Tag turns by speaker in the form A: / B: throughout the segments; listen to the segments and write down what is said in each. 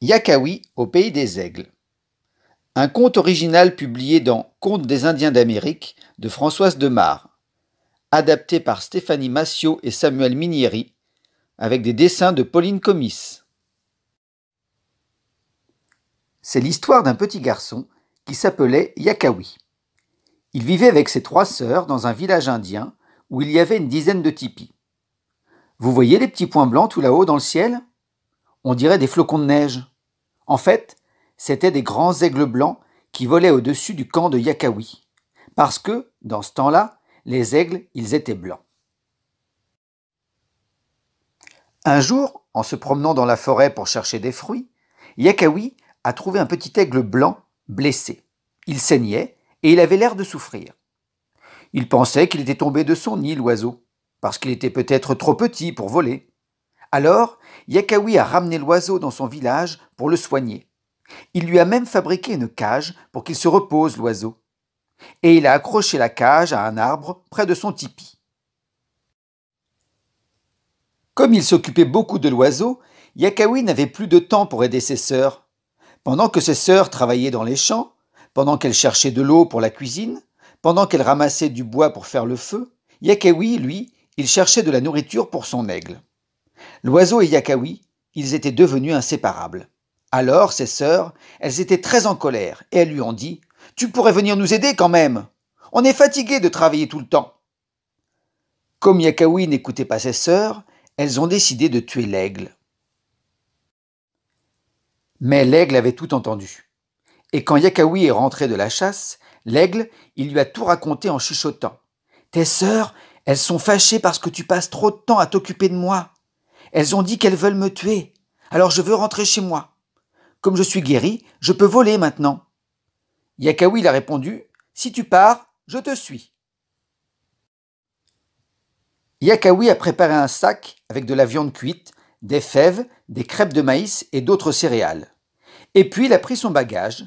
A: Yakawi au pays des aigles. Un conte original publié dans Contes des Indiens d'Amérique de Françoise Demar, adapté par Stéphanie Massiot et Samuel Minieri, avec des dessins de Pauline Comis. C'est l'histoire d'un petit garçon qui s'appelait Yakawi. Il vivait avec ses trois sœurs dans un village indien où il y avait une dizaine de tipis. Vous voyez les petits points blancs tout là-haut dans le ciel on dirait des flocons de neige. En fait, c'étaient des grands aigles blancs qui volaient au-dessus du camp de Yakawi. Parce que, dans ce temps-là, les aigles, ils étaient blancs. Un jour, en se promenant dans la forêt pour chercher des fruits, Yakawi a trouvé un petit aigle blanc blessé. Il saignait et il avait l'air de souffrir. Il pensait qu'il était tombé de son nid, l'oiseau, parce qu'il était peut-être trop petit pour voler. Alors, Yakawi a ramené l'oiseau dans son village pour le soigner. Il lui a même fabriqué une cage pour qu'il se repose l'oiseau. Et il a accroché la cage à un arbre près de son tipi. Comme il s'occupait beaucoup de l'oiseau, Yakawi n'avait plus de temps pour aider ses sœurs. Pendant que ses sœurs travaillaient dans les champs, pendant qu'elles cherchaient de l'eau pour la cuisine, pendant qu'elles ramassaient du bois pour faire le feu, Yakawi, lui, il cherchait de la nourriture pour son aigle. L'oiseau et Yakawi, ils étaient devenus inséparables. Alors, ses sœurs, elles étaient très en colère, et elles lui ont dit Tu pourrais venir nous aider quand même On est fatigué de travailler tout le temps. Comme Yakawi n'écoutait pas ses sœurs, elles ont décidé de tuer l'aigle. Mais l'aigle avait tout entendu. Et quand Yakawi est rentré de la chasse, l'aigle, il lui a tout raconté en chuchotant. Tes sœurs, elles sont fâchées parce que tu passes trop de temps à t'occuper de moi. Elles ont dit qu'elles veulent me tuer. Alors je veux rentrer chez moi. Comme je suis guéri, je peux voler maintenant. Yakawi a répondu Si tu pars, je te suis. Yakawi a préparé un sac avec de la viande cuite, des fèves, des crêpes de maïs et d'autres céréales. Et puis il a pris son bagage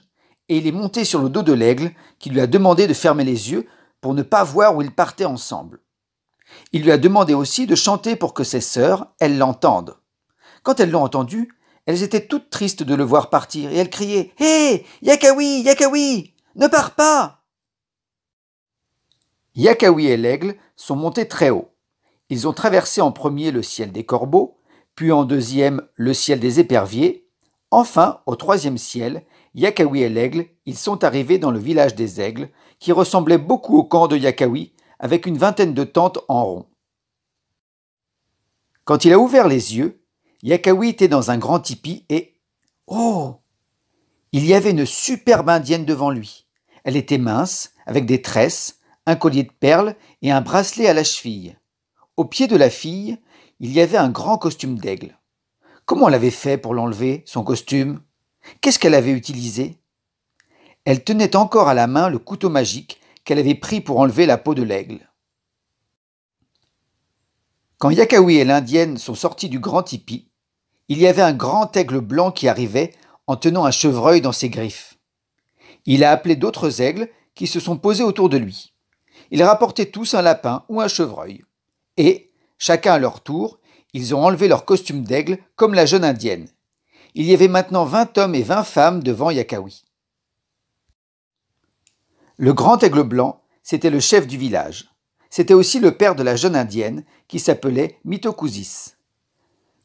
A: et il est monté sur le dos de l'aigle qui lui a demandé de fermer les yeux pour ne pas voir où ils partaient ensemble. Il lui a demandé aussi de chanter pour que ses sœurs, elles l'entendent. Quand elles l'ont entendu, elles étaient toutes tristes de le voir partir et elles criaient Hé Yakaoui Yakawi Ne pars pas Yakaoui et l'aigle sont montés très haut. Ils ont traversé en premier le ciel des corbeaux, puis en deuxième le ciel des éperviers. Enfin, au troisième ciel, Yakaoui et l'aigle, ils sont arrivés dans le village des aigles, qui ressemblait beaucoup au camp de Yakawi, avec une vingtaine de tentes en rond. Quand il a ouvert les yeux, Yakawi était dans un grand tipi et Oh Il y avait une superbe indienne devant lui. Elle était mince, avec des tresses, un collier de perles et un bracelet à la cheville. Au pied de la fille, il y avait un grand costume d'aigle. Comment l'avait fait pour l'enlever, son costume Qu'est-ce qu'elle avait utilisé Elle tenait encore à la main le couteau magique qu'elle avait pris pour enlever la peau de l'aigle. Quand Yakaoui et l'Indienne sont sortis du grand tipi, il y avait un grand aigle blanc qui arrivait en tenant un chevreuil dans ses griffes. Il a appelé d'autres aigles qui se sont posés autour de lui. Ils rapportaient tous un lapin ou un chevreuil. Et, chacun à leur tour, ils ont enlevé leur costume d'aigle comme la jeune indienne. Il y avait maintenant vingt hommes et vingt femmes devant Yakaoui. Le grand aigle blanc, c'était le chef du village. C'était aussi le père de la jeune indienne qui s'appelait Mitokuzis.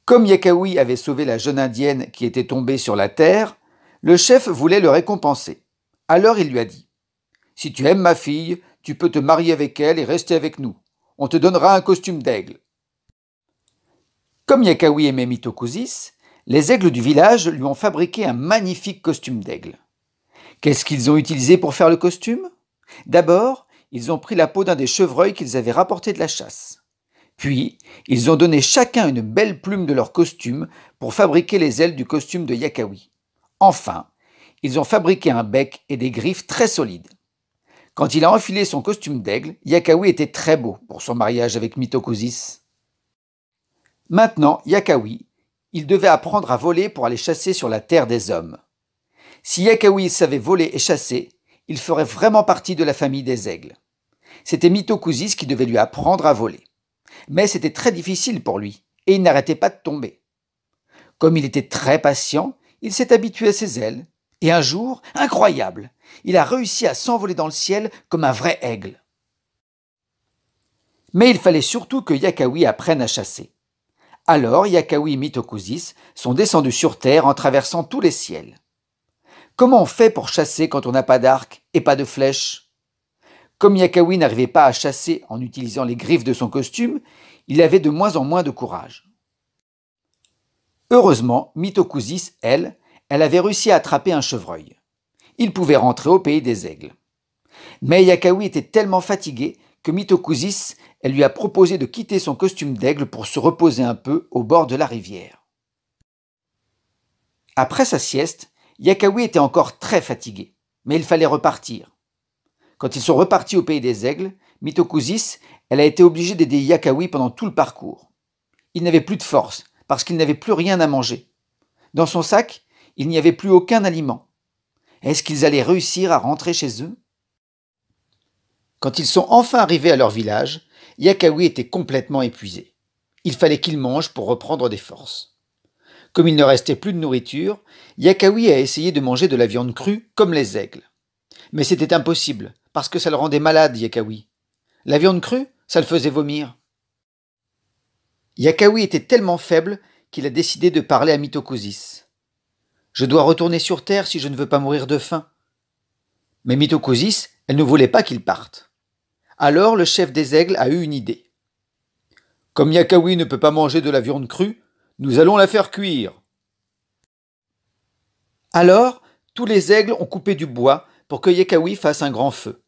A: Comme Yakaoui avait sauvé la jeune indienne qui était tombée sur la terre, le chef voulait le récompenser. Alors il lui a dit Si tu aimes ma fille, tu peux te marier avec elle et rester avec nous. On te donnera un costume d'aigle. Comme Yakaoui aimait Mitokuzis, les aigles du village lui ont fabriqué un magnifique costume d'aigle. Qu'est-ce qu'ils ont utilisé pour faire le costume D'abord, ils ont pris la peau d'un des chevreuils qu'ils avaient rapporté de la chasse. Puis, ils ont donné chacun une belle plume de leur costume pour fabriquer les ailes du costume de Yakawi. Enfin, ils ont fabriqué un bec et des griffes très solides. Quand il a enfilé son costume d'aigle, Yakawi était très beau pour son mariage avec Mitokuzis. Maintenant, Yakawi, il devait apprendre à voler pour aller chasser sur la terre des hommes. Si Yakaoui savait voler et chasser, il ferait vraiment partie de la famille des aigles. C'était Mitokuzis qui devait lui apprendre à voler. Mais c'était très difficile pour lui, et il n'arrêtait pas de tomber. Comme il était très patient, il s'est habitué à ses ailes, et un jour, incroyable, il a réussi à s'envoler dans le ciel comme un vrai aigle. Mais il fallait surtout que Yakawi apprenne à chasser. Alors Yakaoui et Mitokouzis sont descendus sur Terre en traversant tous les ciels. Comment on fait pour chasser quand on n'a pas d'arc et pas de flèche Comme Yakawi n'arrivait pas à chasser en utilisant les griffes de son costume, il avait de moins en moins de courage. Heureusement, Mitokouzis, elle, elle avait réussi à attraper un chevreuil. Il pouvait rentrer au pays des aigles. Mais Yakawi était tellement fatigué que Mitokouzis, elle lui a proposé de quitter son costume d'aigle pour se reposer un peu au bord de la rivière. Après sa sieste, Yakawi était encore très fatigué, mais il fallait repartir. Quand ils sont repartis au pays des aigles, Mitokouzis elle a été obligée d'aider Yakawi pendant tout le parcours. Il n'avait plus de force, parce qu'il n'avait plus rien à manger. Dans son sac, il n'y avait plus aucun aliment. Est-ce qu'ils allaient réussir à rentrer chez eux Quand ils sont enfin arrivés à leur village, Yakawi était complètement épuisé. Il fallait qu'il mange pour reprendre des forces. Comme il ne restait plus de nourriture, Yakawi a essayé de manger de la viande crue comme les aigles. Mais c'était impossible, parce que ça le rendait malade, Yakawi. La viande crue, ça le faisait vomir. Yakawi était tellement faible qu'il a décidé de parler à Mitokouzis. Je dois retourner sur Terre si je ne veux pas mourir de faim. Mais Mitokouzis, elle ne voulait pas qu'il parte. Alors le chef des aigles a eu une idée. Comme Yakawi ne peut pas manger de la viande crue, nous allons la faire cuire. Alors, tous les aigles ont coupé du bois pour que Yekawi fasse un grand feu.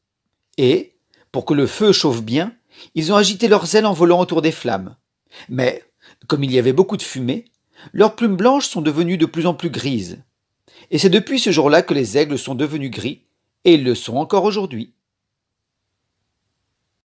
A: Et, pour que le feu chauffe bien, ils ont agité leurs ailes en volant autour des flammes. Mais, comme il y avait beaucoup de fumée, leurs plumes blanches sont devenues de plus en plus grises. Et c'est depuis ce jour-là que les aigles sont devenus gris, et ils le sont encore aujourd'hui.